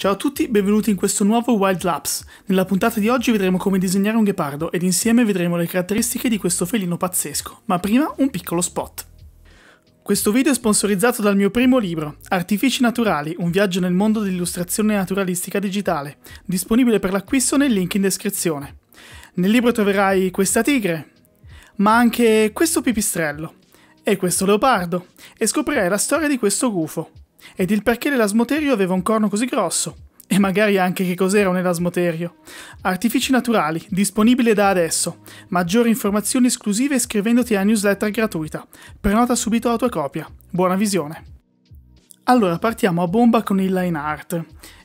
Ciao a tutti, benvenuti in questo nuovo Wild Labs. Nella puntata di oggi vedremo come disegnare un ghepardo ed insieme vedremo le caratteristiche di questo felino pazzesco, ma prima un piccolo spot. Questo video è sponsorizzato dal mio primo libro, Artifici Naturali, un viaggio nel mondo dell'illustrazione naturalistica digitale, disponibile per l'acquisto nel link in descrizione. Nel libro troverai questa tigre, ma anche questo pipistrello e questo leopardo, e scoprirai la storia di questo gufo, ed il perché l'elasmoterio aveva un corno così grosso, e magari anche che cos'era un elasmoterio. Artifici naturali, disponibile da adesso. Maggiori informazioni esclusive iscrivendoti alla newsletter gratuita. Prenota subito la tua copia. Buona visione. Allora partiamo a bomba con il line art.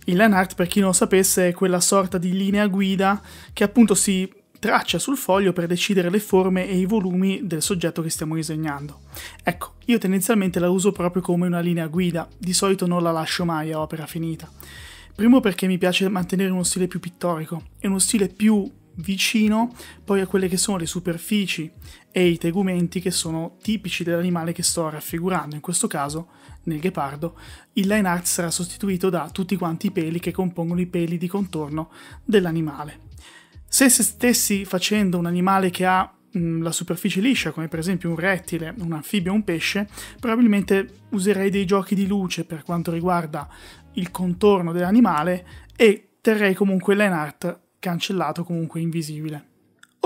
Il line art, per chi non lo sapesse, è quella sorta di linea guida che appunto si traccia sul foglio per decidere le forme e i volumi del soggetto che stiamo disegnando. Ecco, io tendenzialmente la uso proprio come una linea guida, di solito non la lascio mai a opera finita. Primo perché mi piace mantenere uno stile più pittorico e uno stile più vicino poi a quelle che sono le superfici e i tegumenti che sono tipici dell'animale che sto raffigurando. In questo caso, nel ghepardo, il line art sarà sostituito da tutti quanti i peli che compongono i peli di contorno dell'animale. Se stessi facendo un animale che ha mm, la superficie liscia, come per esempio un rettile, un anfibio o un pesce, probabilmente userei dei giochi di luce per quanto riguarda il contorno dell'animale e terrei comunque l'line art cancellato, comunque invisibile.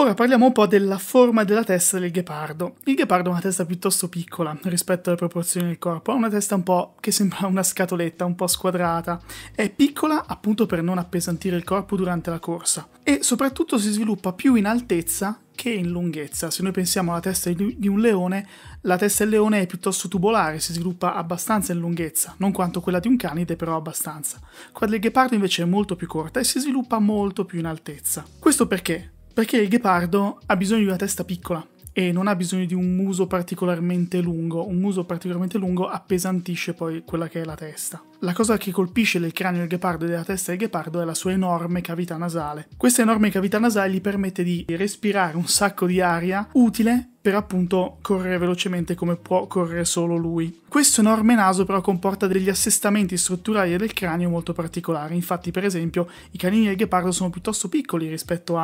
Ora parliamo un po' della forma della testa del ghepardo. Il ghepardo ha una testa piuttosto piccola rispetto alle proporzioni del corpo, ha una testa un po' che sembra una scatoletta, un po' squadrata. È piccola appunto per non appesantire il corpo durante la corsa e soprattutto si sviluppa più in altezza che in lunghezza. Se noi pensiamo alla testa di un leone, la testa del leone è piuttosto tubolare, si sviluppa abbastanza in lunghezza, non quanto quella di un canide, però abbastanza. Quella del ghepardo invece è molto più corta e si sviluppa molto più in altezza. Questo perché? perché il ghepardo ha bisogno di una testa piccola e non ha bisogno di un muso particolarmente lungo, un muso particolarmente lungo appesantisce poi quella che è la testa. La cosa che colpisce del cranio del ghepardo e della testa del ghepardo è la sua enorme cavità nasale. Questa enorme cavità nasale gli permette di respirare un sacco di aria utile per appunto correre velocemente come può correre solo lui. Questo enorme naso però comporta degli assestamenti strutturali del cranio molto particolari, infatti per esempio i canini del ghepardo sono piuttosto piccoli rispetto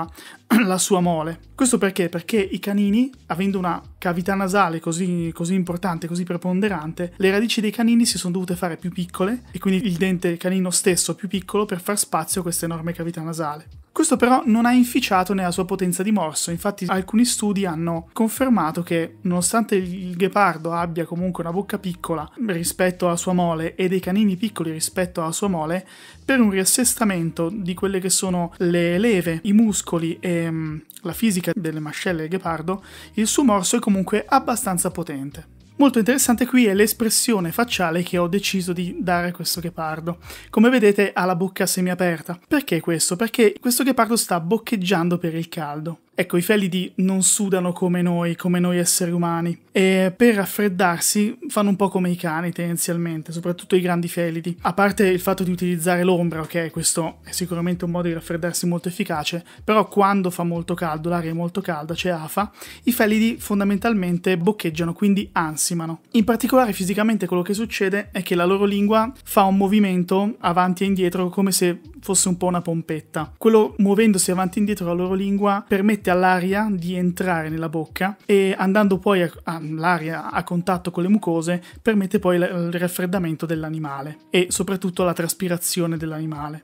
alla sua mole. Questo perché? Perché i canini, avendo una cavità nasale così, così importante, così preponderante, le radici dei canini si sono dovute fare più piccole e quindi il dente canino stesso più piccolo per far spazio a questa enorme cavità nasale. Questo però non ha inficiato nella sua potenza di morso, infatti alcuni studi hanno confermato che nonostante il ghepardo abbia comunque una bocca piccola rispetto alla sua mole e dei canini piccoli rispetto alla sua mole, per un riassestamento di quelle che sono le leve, i muscoli e mh, mm, la fisica delle mascelle del ghepardo, il suo morso è comunque abbastanza potente. Molto interessante qui è l'espressione facciale che ho deciso di dare a questo ghepardo. Come vedete ha la bocca semiaperta. Perché questo? Perché questo ghepardo sta boccheggiando per il caldo. Ecco, i felidi non sudano come noi, come noi esseri umani, e per raffreddarsi fanno un po' come i cani tendenzialmente, soprattutto i grandi felidi. A parte il fatto di utilizzare l'ombra, ok, questo è sicuramente un modo di raffreddarsi molto efficace, però quando fa molto caldo, l'aria è molto calda, c'è cioè afa, i felidi fondamentalmente boccheggiano, quindi ansimano. In particolare fisicamente quello che succede è che la loro lingua fa un movimento avanti e indietro come se fosse un po' una pompetta. Quello muovendosi avanti e indietro la loro lingua permette all'aria di entrare nella bocca e andando poi a, a, l'aria a contatto con le mucose permette poi l- il raffreddamento dell'animale e soprattutto la traspirazione dell'animale.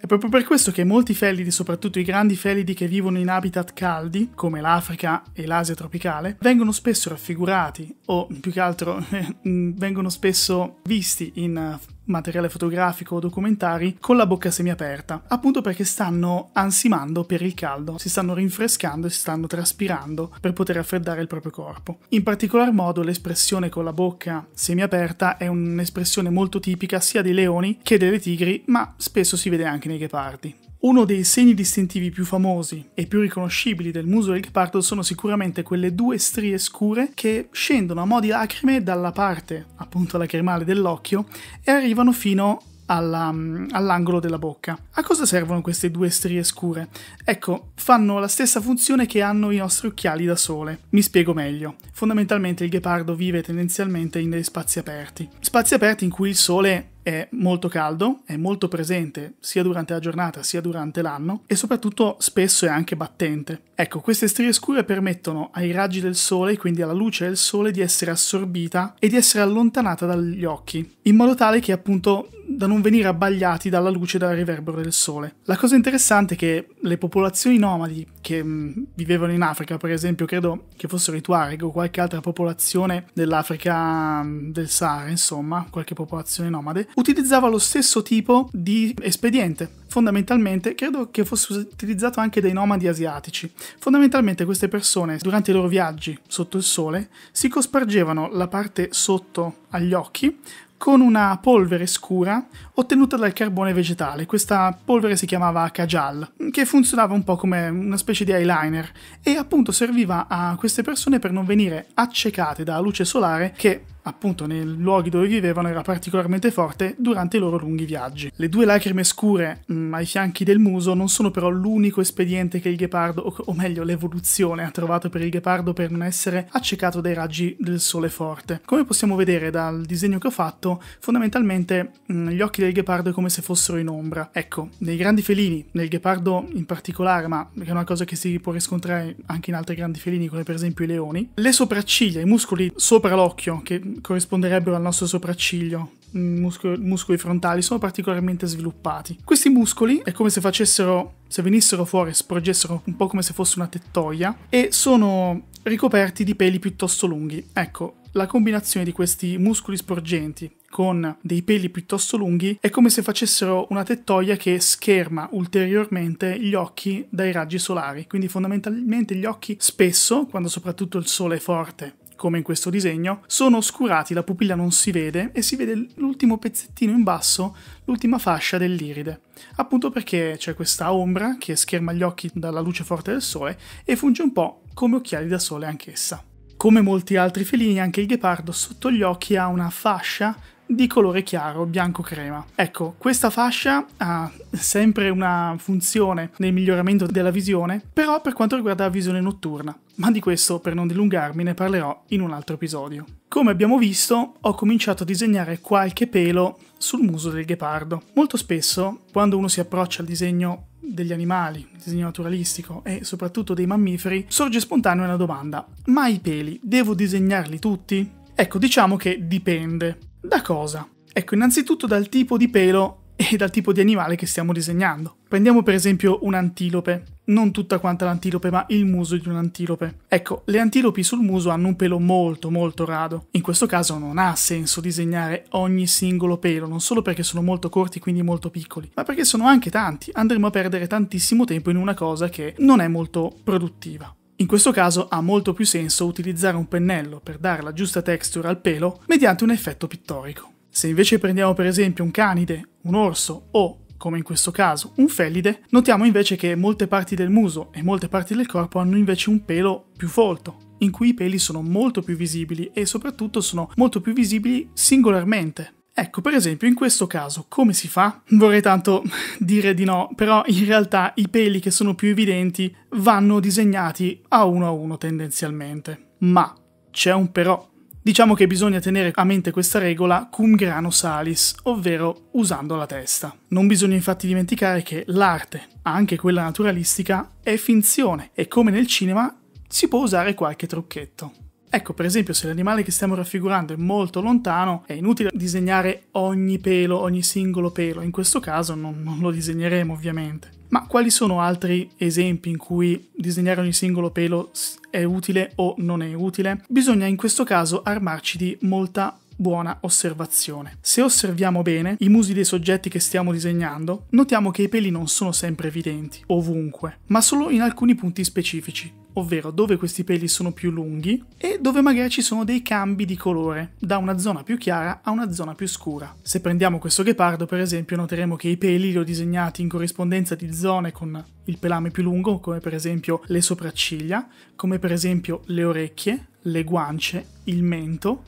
È proprio per questo che molti felidi, soprattutto i grandi felidi che vivono in habitat caldi, come l'Africa e l'Asia tropicale, vengono spesso raffigurati o più che altro vengono spesso visti in materiale fotografico o documentari con la bocca semiaperta, appunto perché stanno ansimando per il caldo, si stanno rinfrescando e si stanno traspirando per poter raffreddare il proprio corpo. In particolar modo l'espressione con la bocca semiaperta è un'espressione molto tipica sia dei leoni che delle tigri, ma spesso si vede anche nei ghepardi. Uno dei segni distintivi più famosi e più riconoscibili del muso del ghepardo sono sicuramente quelle due strie scure che scendono a mo' di lacrime dalla parte appunto lacrimale dell'occhio e arrivano fino alla, mm, all'angolo della bocca. A cosa servono queste due strie scure? Ecco, fanno la stessa funzione che hanno i nostri occhiali da sole. Mi spiego meglio. Fondamentalmente il ghepardo vive tendenzialmente in dei spazi aperti. Spazi aperti in cui il sole è molto caldo, è molto presente sia durante la giornata sia durante l'anno e soprattutto spesso è anche battente. Ecco, queste strie scure permettono ai raggi del sole, quindi alla luce del sole, di essere assorbita e di essere allontanata dagli occhi, in modo tale che appunto da non venire abbagliati dalla luce e dal riverbero del sole. La cosa interessante è che le popolazioni nomadi che mh, mm, vivevano in Africa, per esempio, credo che fossero i Tuareg o qualche altra popolazione dell'Africa mh, mm, del Sahara, insomma, qualche popolazione nomade, utilizzava lo stesso tipo di espediente. Fondamentalmente, credo che fosse utilizzato anche dai nomadi asiatici. Fondamentalmente queste persone, durante i loro viaggi sotto il sole, si cospargevano la parte sotto agli occhi con una polvere scura ottenuta dal carbone vegetale. Questa polvere si chiamava kajal, che funzionava un po' come una specie di eyeliner e appunto serviva a queste persone per non venire accecate dalla luce solare che appunto nei luoghi dove vivevano era particolarmente forte durante i loro lunghi viaggi. Le due lacrime scure mh, mm, ai fianchi del muso non sono però l'unico espediente che il ghepardo, o, o meglio l'evoluzione, ha trovato per il ghepardo per non essere accecato dai raggi del sole forte. Come possiamo vedere dal disegno che ho fatto, fondamentalmente mh, mm, gli occhi del ghepardo è come se fossero in ombra. Ecco, nei grandi felini, nel ghepardo in particolare, ma è una cosa che si può riscontrare anche in altri grandi felini come per esempio i leoni, le sopracciglia, i muscoli sopra l'occhio che corrisponderebbero al nostro sopracciglio, mm, muscoli, muscoli frontali, sono particolarmente sviluppati. Questi muscoli è come se facessero, se venissero fuori, sporgessero un po' come se fosse una tettoia e sono ricoperti di peli piuttosto lunghi. Ecco, la combinazione di questi muscoli sporgenti con dei peli piuttosto lunghi è come se facessero una tettoia che scherma ulteriormente gli occhi dai raggi solari. Quindi fondamentalmente gli occhi spesso, quando soprattutto il sole è forte come in questo disegno, sono oscurati, la pupilla non si vede e si vede l'ultimo pezzettino in basso, l'ultima fascia dell'iride, appunto perché c'è questa ombra che scherma gli occhi dalla luce forte del sole e funge un po' come occhiali da sole anch'essa. Come molti altri felini, anche il ghepardo sotto gli occhi ha una fascia di colore chiaro, bianco crema. Ecco, questa fascia ha sempre una funzione nel miglioramento della visione, però per quanto riguarda la visione notturna. Ma di questo, per non dilungarmi, ne parlerò in un altro episodio. Come abbiamo visto, ho cominciato a disegnare qualche pelo sul muso del ghepardo. Molto spesso, quando uno si approccia al disegno degli animali, disegno naturalistico e soprattutto dei mammiferi, sorge spontanea una domanda: ma i peli devo disegnarli tutti? Ecco, diciamo che dipende. Da cosa? Ecco, innanzitutto dal tipo di pelo e dal tipo di animale che stiamo disegnando. Prendiamo per esempio un'antilope, non tutta quanta l'antilope, ma il muso di un'antilope. Ecco, le antilopi sul muso hanno un pelo molto molto rado. In questo caso non ha senso disegnare ogni singolo pelo, non solo perché sono molto corti, quindi molto piccoli, ma perché sono anche tanti. Andremo a perdere tantissimo tempo in una cosa che non è molto produttiva. In questo caso ha molto più senso utilizzare un pennello per dare la giusta texture al pelo mediante un effetto pittorico. Se invece prendiamo per esempio un canide, un orso o, come in questo caso, un felide, notiamo invece che molte parti del muso e molte parti del corpo hanno invece un pelo più folto, in cui i peli sono molto più visibili e soprattutto sono molto più visibili singolarmente, Ecco, per esempio, in questo caso come si fa? Vorrei tanto dire di no, però in realtà i peli che sono più evidenti vanno disegnati a uno a uno tendenzialmente. Ma c'è un però. Diciamo che bisogna tenere a mente questa regola cum grano salis, ovvero usando la testa. Non bisogna infatti dimenticare che l'arte, anche quella naturalistica, è finzione e come nel cinema si può usare qualche trucchetto. Ecco, per esempio, se l'animale che stiamo raffigurando è molto lontano, è inutile disegnare ogni pelo, ogni singolo pelo, in questo caso non, non lo disegneremo ovviamente. Ma quali sono altri esempi in cui disegnare ogni singolo pelo è utile o non è utile? Bisogna in questo caso armarci di molta buona osservazione. Se osserviamo bene i musi dei soggetti che stiamo disegnando, notiamo che i peli non sono sempre evidenti, ovunque, ma solo in alcuni punti specifici ovvero dove questi peli sono più lunghi e dove magari ci sono dei cambi di colore, da una zona più chiara a una zona più scura. Se prendiamo questo ghepardo, per esempio, noteremo che i peli li ho disegnati in corrispondenza di zone con il pelame più lungo, come per esempio le sopracciglia, come per esempio le orecchie, le guance, il mento,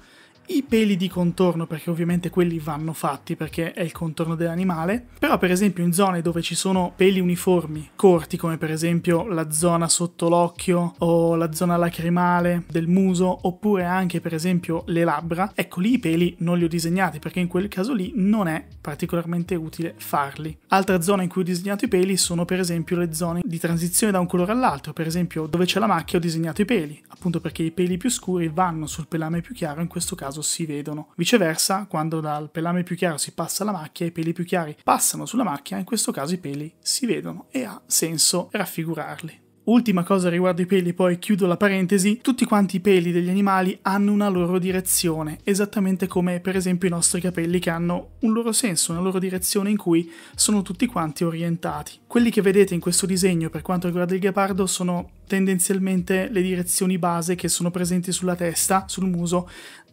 i peli di contorno perché ovviamente quelli vanno fatti perché è il contorno dell'animale, però per esempio in zone dove ci sono peli uniformi corti come per esempio la zona sotto l'occhio o la zona lacrimale del muso oppure anche per esempio le labbra, ecco lì i peli non li ho disegnati perché in quel caso lì non è particolarmente utile farli. Altra zona in cui ho disegnato i peli sono per esempio le zone di transizione da un colore all'altro, per esempio dove c'è la macchia ho disegnato i peli, appunto perché i peli più scuri vanno sul pelame più chiaro in questo caso naso si vedono. Viceversa, quando dal pelame più chiaro si passa alla macchia, i peli più chiari passano sulla macchia, in questo caso i peli si vedono e ha senso raffigurarli. Ultima cosa riguardo i peli, poi chiudo la parentesi, tutti quanti i peli degli animali hanno una loro direzione, esattamente come per esempio i nostri capelli che hanno un loro senso, una loro direzione in cui sono tutti quanti orientati. Quelli che vedete in questo disegno per quanto riguarda il ghepardo sono tendenzialmente le direzioni base che sono presenti sulla testa, sul muso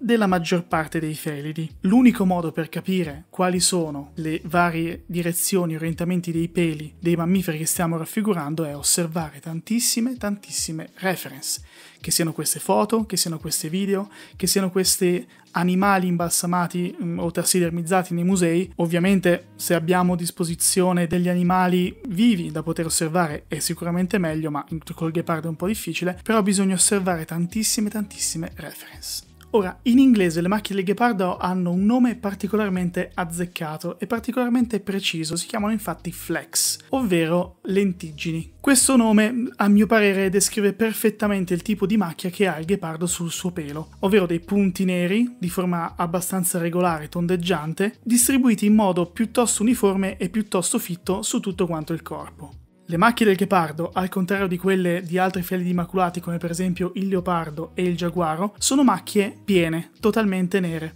della maggior parte dei felidi. L'unico modo per capire quali sono le varie direzioni e orientamenti dei peli dei mammiferi che stiamo raffigurando è osservare tantissime, tantissime reference, che siano queste foto, che siano questi video, che siano questi animali imbalsamati mm, o tassidermizzati nei musei. Ovviamente se abbiamo a disposizione degli animali vivi da poter osservare è sicuramente meglio, ma col ghepardo è un po' difficile, però bisogna osservare tantissime, tantissime reference. Ora, in inglese le macchie del ghepardo hanno un nome particolarmente azzeccato e particolarmente preciso, si chiamano infatti flex, ovvero lentiggini. Questo nome, a mio parere, descrive perfettamente il tipo di macchia che ha il ghepardo sul suo pelo, ovvero dei punti neri, di forma abbastanza regolare, tondeggiante, distribuiti in modo piuttosto uniforme e piuttosto fitto su tutto quanto il corpo. Le macchie del ghepardo, al contrario di quelle di altri felidi maculati come per esempio il leopardo e il giaguaro, sono macchie piene, totalmente nere.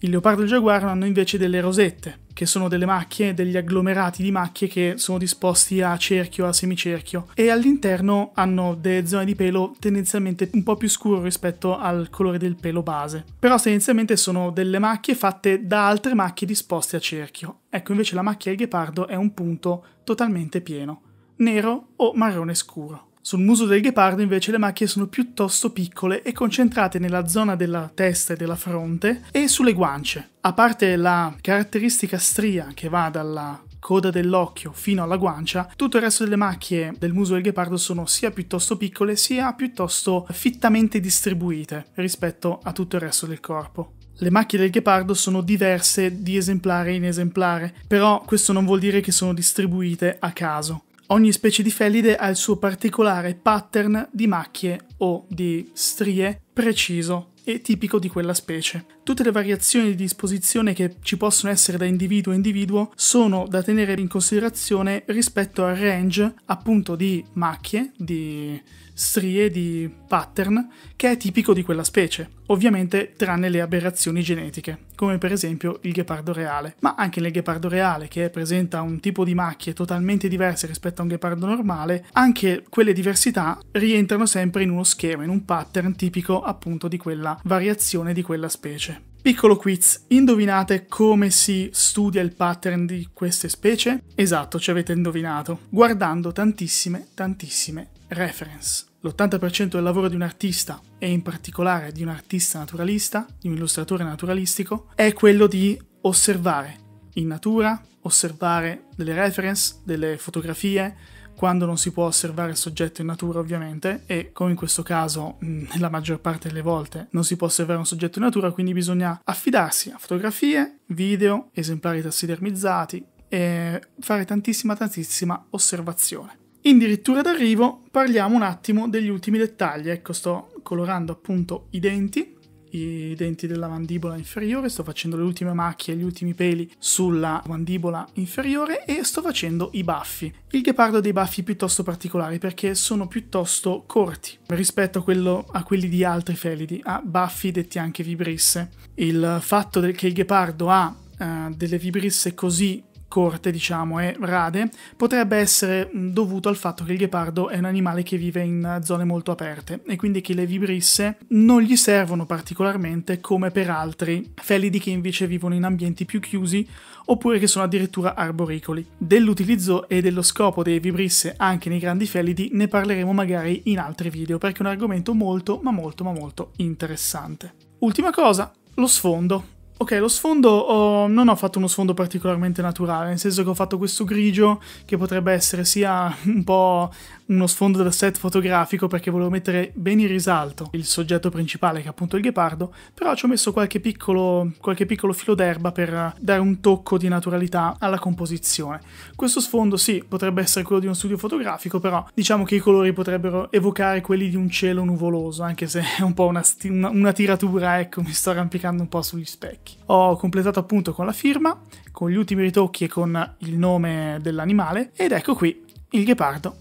Il leopardo e il giaguaro hanno invece delle rosette, che sono delle macchie, degli agglomerati di macchie che sono disposti a cerchio, a semicerchio, e all'interno hanno delle zone di pelo tendenzialmente un po' più scuro rispetto al colore del pelo base. Però tendenzialmente sono delle macchie fatte da altre macchie disposte a cerchio. Ecco, invece la macchia del ghepardo è un punto totalmente pieno nero o marrone scuro. Sul muso del ghepardo invece le macchie sono piuttosto piccole e concentrate nella zona della testa e della fronte e sulle guance. A parte la caratteristica stria che va dalla coda dell'occhio fino alla guancia, tutto il resto delle macchie del muso del ghepardo sono sia piuttosto piccole sia piuttosto fittamente distribuite rispetto a tutto il resto del corpo. Le macchie del ghepardo sono diverse di esemplare in esemplare, però questo non vuol dire che sono distribuite a caso. Ogni specie di felide ha il suo particolare pattern di macchie o di strie preciso e tipico di quella specie. Tutte le variazioni di disposizione che ci possono essere da individuo a individuo sono da tenere in considerazione rispetto al range appunto di macchie, di strie, di pattern che è tipico di quella specie, ovviamente tranne le aberrazioni genetiche, come per esempio il ghepardo reale, ma anche nel ghepardo reale che presenta un tipo di macchie totalmente diverse rispetto a un ghepardo normale, anche quelle diversità rientrano sempre in uno schema, in un pattern tipico appunto di quella variazione di quella specie. Piccolo quiz, indovinate come si studia il pattern di queste specie? Esatto, ci avete indovinato, guardando tantissime, tantissime reference. L'80% del lavoro di un artista, e in particolare di un artista naturalista, di un illustratore naturalistico, è quello di osservare in natura, osservare delle reference, delle fotografie, quando non si può osservare il soggetto in natura ovviamente e come in questo caso nella mm, maggior parte delle volte non si può osservare un soggetto in natura quindi bisogna affidarsi a fotografie, video, esemplari tassidermizzati e fare tantissima tantissima osservazione. In dirittura d'arrivo parliamo un attimo degli ultimi dettagli, ecco sto colorando appunto i denti i denti della mandibola inferiore, sto facendo le ultime macchie, gli ultimi peli sulla mandibola inferiore e sto facendo i baffi. Il ghepardo ha dei baffi piuttosto particolari perché sono piuttosto corti rispetto a, a quelli di altri felidi, ha baffi detti anche vibrisse. Il fatto che il ghepardo ha eh, delle vibrisse così corte, diciamo, e rade, potrebbe essere dovuto al fatto che il ghepardo è un animale che vive in eh, zone molto aperte e quindi che le vibrisse non gli servono particolarmente come per altri felidi che invece vivono in ambienti più chiusi oppure che sono addirittura arboricoli. Dell'utilizzo e dello scopo delle vibrisse anche nei grandi felidi ne parleremo magari in altri video perché è un argomento molto ma molto ma molto interessante. Ultima cosa, lo sfondo. Ok, lo sfondo oh, non ho fatto uno sfondo particolarmente naturale, nel senso che ho fatto questo grigio che potrebbe essere sia un po' uno sfondo del set fotografico perché volevo mettere bene in risalto il soggetto principale che è appunto il ghepardo, però ci ho messo qualche piccolo, qualche piccolo filo d'erba per dare un tocco di naturalità alla composizione. Questo sfondo sì, potrebbe essere quello di uno studio fotografico, però diciamo che i colori potrebbero evocare quelli di un cielo nuvoloso, anche se è un po' una, una, una tiratura, ecco, mi sto arrampicando un po' sugli specchi ritocchi. Ho completato appunto con la firma, con gli ultimi ritocchi e con il nome dell'animale ed ecco qui il ghepardo.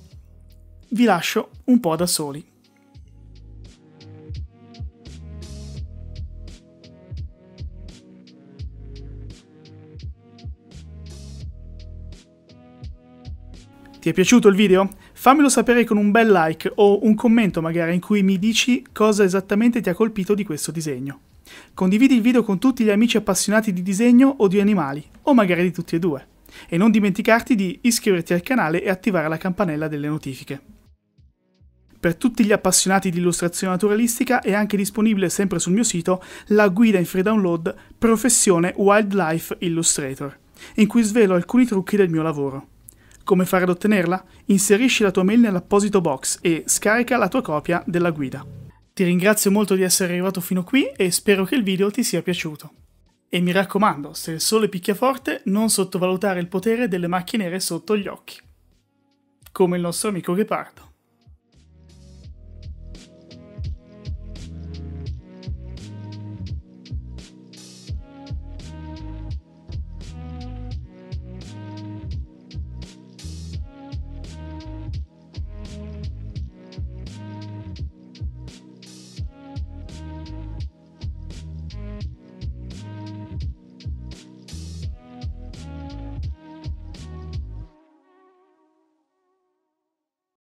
Vi lascio un po' da soli. Ti è piaciuto il video? Fammelo sapere con un bel like o un commento magari in cui mi dici cosa esattamente ti ha colpito di questo disegno. Condividi il video con tutti gli amici appassionati di disegno o di animali, o magari di tutti e due. E non dimenticarti di iscriverti al canale e attivare la campanella delle notifiche. Per tutti gli appassionati di illustrazione naturalistica è anche disponibile sempre sul mio sito la guida in free download Professione Wildlife Illustrator, in cui svelo alcuni trucchi del mio lavoro. Come fare ad ottenerla? Inserisci la tua mail nell'apposito box e scarica la tua copia della guida. Ti ringrazio molto di essere arrivato fino qui e spero che il video ti sia piaciuto. E mi raccomando, se il sole picchia forte, non sottovalutare il potere delle macchie nere sotto gli occhi. Come il nostro amico Gepardo.